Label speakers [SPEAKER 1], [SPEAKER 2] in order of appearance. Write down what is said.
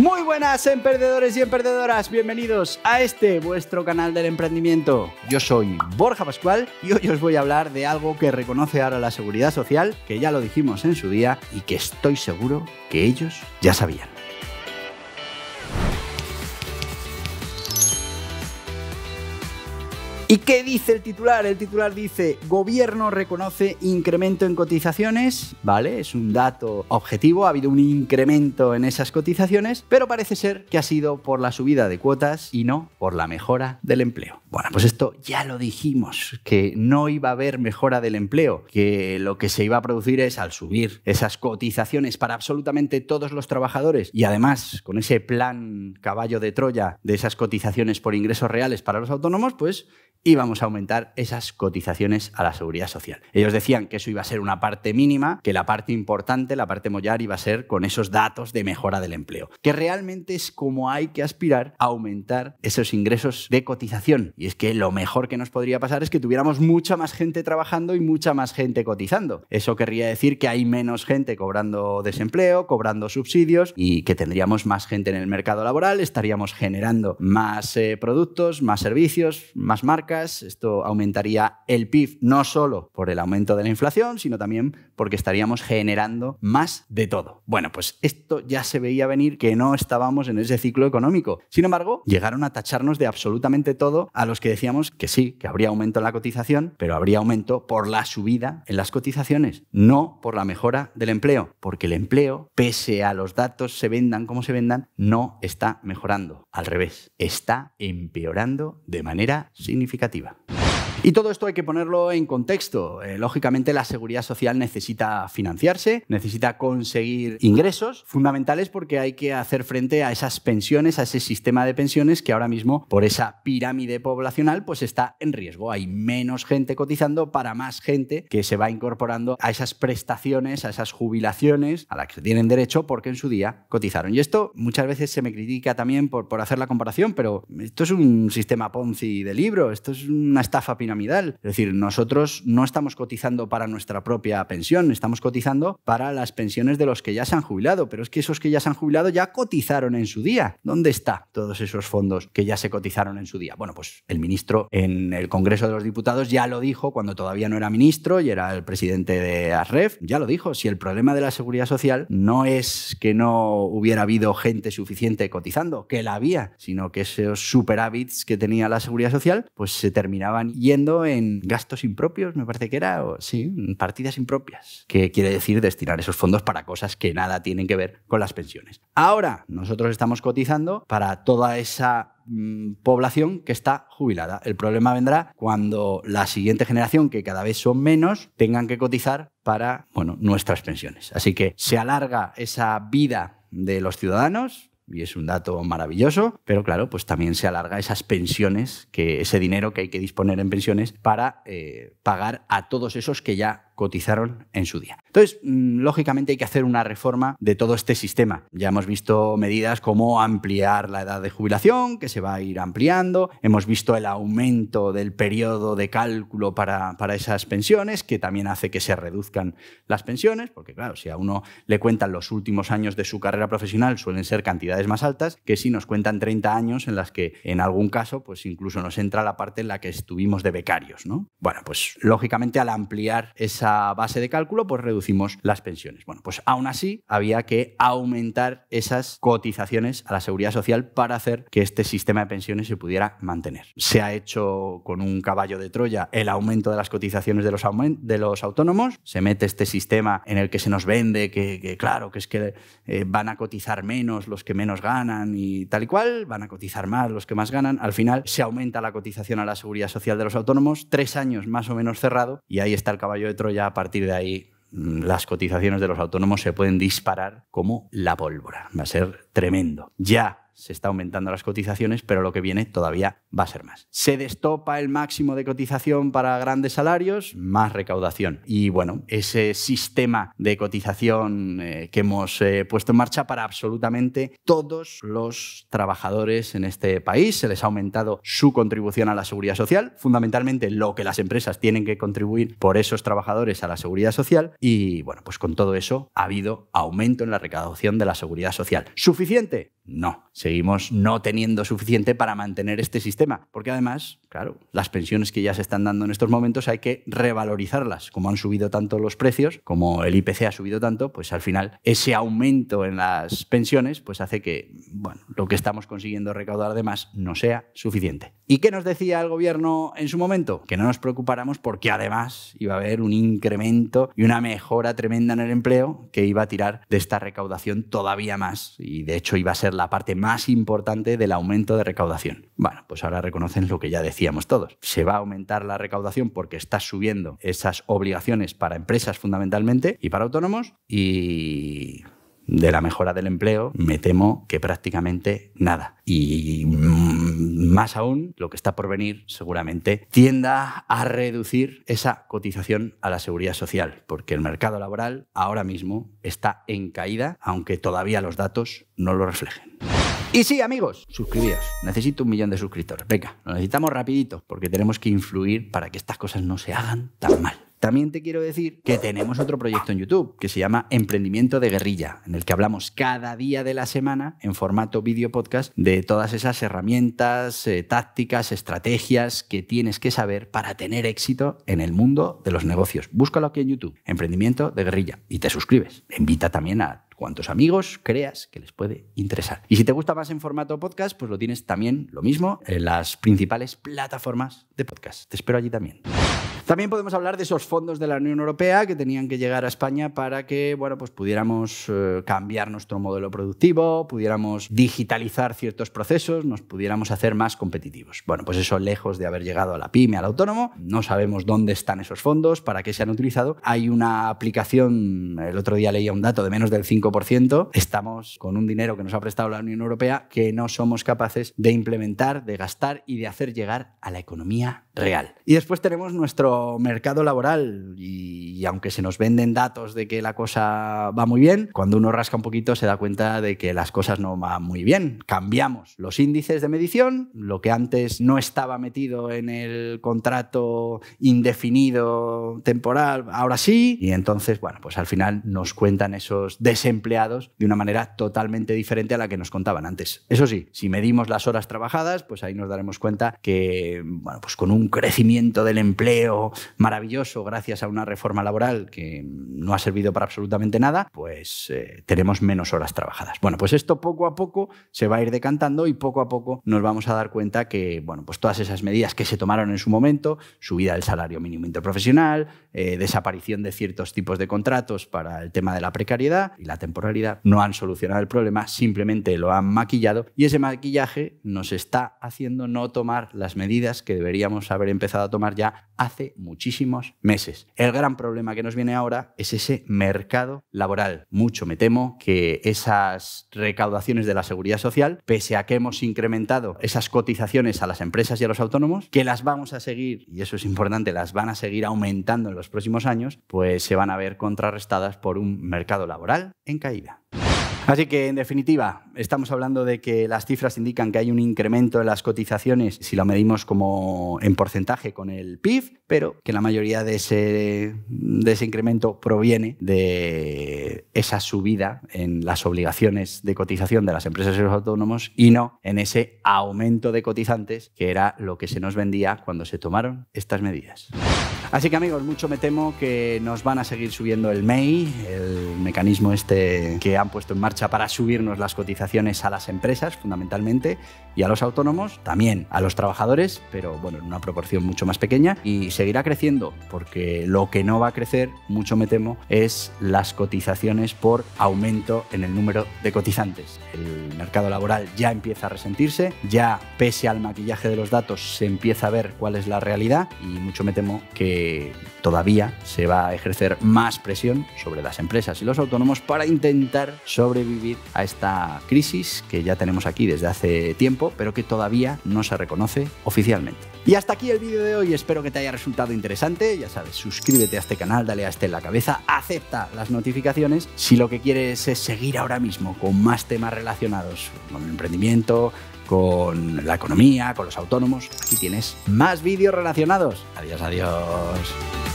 [SPEAKER 1] Muy buenas emprendedores y emprendedoras, bienvenidos a este vuestro canal del emprendimiento. Yo soy Borja Pascual y hoy os voy a hablar de algo que reconoce ahora la Seguridad Social, que ya lo dijimos en su día y que estoy seguro que ellos ya sabían. ¿Y qué dice el titular? El titular dice, gobierno reconoce incremento en cotizaciones, ¿vale? Es un dato objetivo, ha habido un incremento en esas cotizaciones, pero parece ser que ha sido por la subida de cuotas y no por la mejora del empleo. Bueno, pues esto ya lo dijimos, que no iba a haber mejora del empleo, que lo que se iba a producir es al subir esas cotizaciones para absolutamente todos los trabajadores y además con ese plan caballo de Troya de esas cotizaciones por ingresos reales para los autónomos, pues y vamos a aumentar esas cotizaciones a la seguridad social. Ellos decían que eso iba a ser una parte mínima, que la parte importante, la parte mollar, iba a ser con esos datos de mejora del empleo, que realmente es como hay que aspirar a aumentar esos ingresos de cotización. Y es que lo mejor que nos podría pasar es que tuviéramos mucha más gente trabajando y mucha más gente cotizando. Eso querría decir que hay menos gente cobrando desempleo, cobrando subsidios y que tendríamos más gente en el mercado laboral, estaríamos generando más eh, productos, más servicios, más marcas esto aumentaría el PIB no solo por el aumento de la inflación, sino también porque estaríamos generando más de todo. Bueno, pues esto ya se veía venir que no estábamos en ese ciclo económico. Sin embargo, llegaron a tacharnos de absolutamente todo a los que decíamos que sí, que habría aumento en la cotización, pero habría aumento por la subida en las cotizaciones, no por la mejora del empleo, porque el empleo, pese a los datos se vendan como se vendan, no está mejorando. Al revés, está empeorando de manera significativa significativa. Y todo esto hay que ponerlo en contexto. Eh, lógicamente, la seguridad social necesita financiarse, necesita conseguir ingresos fundamentales porque hay que hacer frente a esas pensiones, a ese sistema de pensiones que ahora mismo, por esa pirámide poblacional, pues está en riesgo. Hay menos gente cotizando para más gente que se va incorporando a esas prestaciones, a esas jubilaciones a las que tienen derecho porque en su día cotizaron. Y esto muchas veces se me critica también por, por hacer la comparación, pero esto es un sistema Ponzi de libro, esto es una estafa pirámide. Es decir, nosotros no estamos cotizando para nuestra propia pensión, estamos cotizando para las pensiones de los que ya se han jubilado, pero es que esos que ya se han jubilado ya cotizaron en su día. ¿Dónde están todos esos fondos que ya se cotizaron en su día? Bueno, pues el ministro en el Congreso de los Diputados ya lo dijo cuando todavía no era ministro y era el presidente de ASREF, ya lo dijo, si el problema de la seguridad social no es que no hubiera habido gente suficiente cotizando, que la había, sino que esos superávits que tenía la seguridad social pues se terminaban yendo en gastos impropios, me parece que era, o sí, partidas impropias, que quiere decir destinar esos fondos para cosas que nada tienen que ver con las pensiones. Ahora, nosotros estamos cotizando para toda esa mm, población que está jubilada. El problema vendrá cuando la siguiente generación, que cada vez son menos, tengan que cotizar para bueno, nuestras pensiones. Así que se alarga esa vida de los ciudadanos, y es un dato maravilloso, pero claro, pues también se alarga esas pensiones, que ese dinero que hay que disponer en pensiones para eh, pagar a todos esos que ya cotizaron en su día. Entonces, mm, lógicamente hay que hacer una reforma de todo este sistema. Ya hemos visto medidas como ampliar la edad de jubilación, que se va a ir ampliando, hemos visto el aumento del periodo de cálculo para, para esas pensiones, que también hace que se reduzcan las pensiones, porque claro, si a uno le cuentan los últimos años de su carrera profesional, suelen ser cantidades más altas, que si nos cuentan 30 años en las que en algún caso pues incluso nos entra la parte en la que estuvimos de becarios, ¿no? Bueno, pues lógicamente al ampliar esa base de cálculo pues reducimos las pensiones. Bueno, pues aún así había que aumentar esas cotizaciones a la seguridad social para hacer que este sistema de pensiones se pudiera mantener. Se ha hecho con un caballo de Troya el aumento de las cotizaciones de los, de los autónomos, se mete este sistema en el que se nos vende que, claro, que es que eh, van a cotizar menos los que menos nos ganan y tal y cual, van a cotizar más los que más ganan. Al final se aumenta la cotización a la seguridad social de los autónomos, tres años más o menos cerrado, y ahí está el caballo de Troya. A partir de ahí, mm, las cotizaciones de los autónomos se pueden disparar como la pólvora. Va a ser tremendo. Ya se está aumentando las cotizaciones, pero lo que viene todavía va a ser más. Se destopa el máximo de cotización para grandes salarios, más recaudación. Y bueno, ese sistema de cotización eh, que hemos eh, puesto en marcha para absolutamente todos los trabajadores en este país, se les ha aumentado su contribución a la seguridad social, fundamentalmente lo que las empresas tienen que contribuir por esos trabajadores a la seguridad social. Y bueno, pues con todo eso ha habido aumento en la recaudación de la seguridad social. ¿Suficiente? No seguimos no teniendo suficiente para mantener este sistema. Porque además, claro, las pensiones que ya se están dando en estos momentos hay que revalorizarlas. Como han subido tanto los precios, como el IPC ha subido tanto, pues al final ese aumento en las pensiones pues hace que bueno, lo que estamos consiguiendo recaudar además no sea suficiente. ¿Y qué nos decía el gobierno en su momento? Que no nos preocupáramos porque además iba a haber un incremento y una mejora tremenda en el empleo que iba a tirar de esta recaudación todavía más y de hecho iba a ser la parte más importante del aumento de recaudación. Bueno, pues ahora reconocen lo que ya decíamos todos. Se va a aumentar la recaudación porque está subiendo esas obligaciones para empresas fundamentalmente y para autónomos y de la mejora del empleo, me temo que prácticamente nada. Y mm, más aún, lo que está por venir seguramente tienda a reducir esa cotización a la seguridad social, porque el mercado laboral ahora mismo está en caída, aunque todavía los datos no lo reflejen. Y sí, amigos, suscribíos. Necesito un millón de suscriptores. Venga, lo necesitamos rapidito, porque tenemos que influir para que estas cosas no se hagan tan mal. También te quiero decir que tenemos otro proyecto en YouTube que se llama Emprendimiento de Guerrilla, en el que hablamos cada día de la semana en formato video podcast de todas esas herramientas, eh, tácticas, estrategias que tienes que saber para tener éxito en el mundo de los negocios. Búscalo aquí en YouTube, Emprendimiento de Guerrilla, y te suscribes. Invita también a cuantos amigos creas que les puede interesar. Y si te gusta más en formato podcast, pues lo tienes también lo mismo en las principales plataformas de podcast. Te espero allí también. También podemos hablar de esos fondos de la Unión Europea que tenían que llegar a España para que bueno, pues pudiéramos eh, cambiar nuestro modelo productivo, pudiéramos digitalizar ciertos procesos, nos pudiéramos hacer más competitivos. Bueno, pues eso lejos de haber llegado a la pyme, al autónomo, no sabemos dónde están esos fondos, para qué se han utilizado. Hay una aplicación, el otro día leía un dato de menos del 5%, estamos con un dinero que nos ha prestado la Unión Europea que no somos capaces de implementar, de gastar y de hacer llegar a la economía real. Y después tenemos nuestro mercado laboral y, y, aunque se nos venden datos de que la cosa va muy bien, cuando uno rasca un poquito se da cuenta de que las cosas no van muy bien. Cambiamos los índices de medición, lo que antes no estaba metido en el contrato indefinido temporal, ahora sí, y entonces, bueno, pues al final nos cuentan esos desempleados de una manera totalmente diferente a la que nos contaban antes. Eso sí, si medimos las horas trabajadas, pues ahí nos daremos cuenta que, bueno, pues con un crecimiento del empleo maravilloso gracias a una reforma laboral que no ha servido para absolutamente nada, pues eh, tenemos menos horas trabajadas. Bueno, pues esto poco a poco se va a ir decantando y poco a poco nos vamos a dar cuenta que, bueno, pues todas esas medidas que se tomaron en su momento, subida del salario mínimo interprofesional, eh, desaparición de ciertos tipos de contratos para el tema de la precariedad y la temporalidad, no han solucionado el problema, simplemente lo han maquillado y ese maquillaje nos está haciendo no tomar las medidas que deberíamos haber empezado a tomar ya hace muchísimos meses. El gran problema que nos viene ahora es ese mercado laboral. Mucho me temo que esas recaudaciones de la seguridad social, pese a que hemos incrementado esas cotizaciones a las empresas y a los autónomos, que las vamos a seguir, y eso es importante, las van a seguir aumentando en los próximos años, pues se van a ver contrarrestadas por un mercado laboral en caída. Así que, en definitiva, estamos hablando de que las cifras indican que hay un incremento en las cotizaciones si lo medimos como en porcentaje con el PIB, pero que la mayoría de ese, de ese incremento proviene de esa subida en las obligaciones de cotización de las empresas y los autónomos y no en ese aumento de cotizantes que era lo que se nos vendía cuando se tomaron estas medidas. Así que amigos, mucho me temo que nos van a seguir subiendo el MEI, el mecanismo este que han puesto en marcha para subirnos las cotizaciones a las empresas fundamentalmente y a los autónomos, también a los trabajadores, pero bueno, en una proporción mucho más pequeña y seguirá creciendo porque lo que no va a crecer, mucho me temo, es las cotizaciones por aumento en el número de cotizantes. El mercado laboral ya empieza a resentirse, ya pese al maquillaje de los datos se empieza a ver cuál es la realidad y mucho me temo que todavía se va a ejercer más presión sobre las empresas y los autónomos para intentar sobrevivir a esta crisis que ya tenemos aquí desde hace tiempo, pero que todavía no se reconoce oficialmente. Y hasta aquí el vídeo de hoy, espero que te haya resultado interesante, ya sabes, suscríbete a este canal, dale a este en la cabeza, acepta las notificaciones, si lo que quieres es seguir ahora mismo con más temas relacionados con el emprendimiento, con la economía, con los autónomos. Aquí tienes más vídeos relacionados. Adiós, adiós.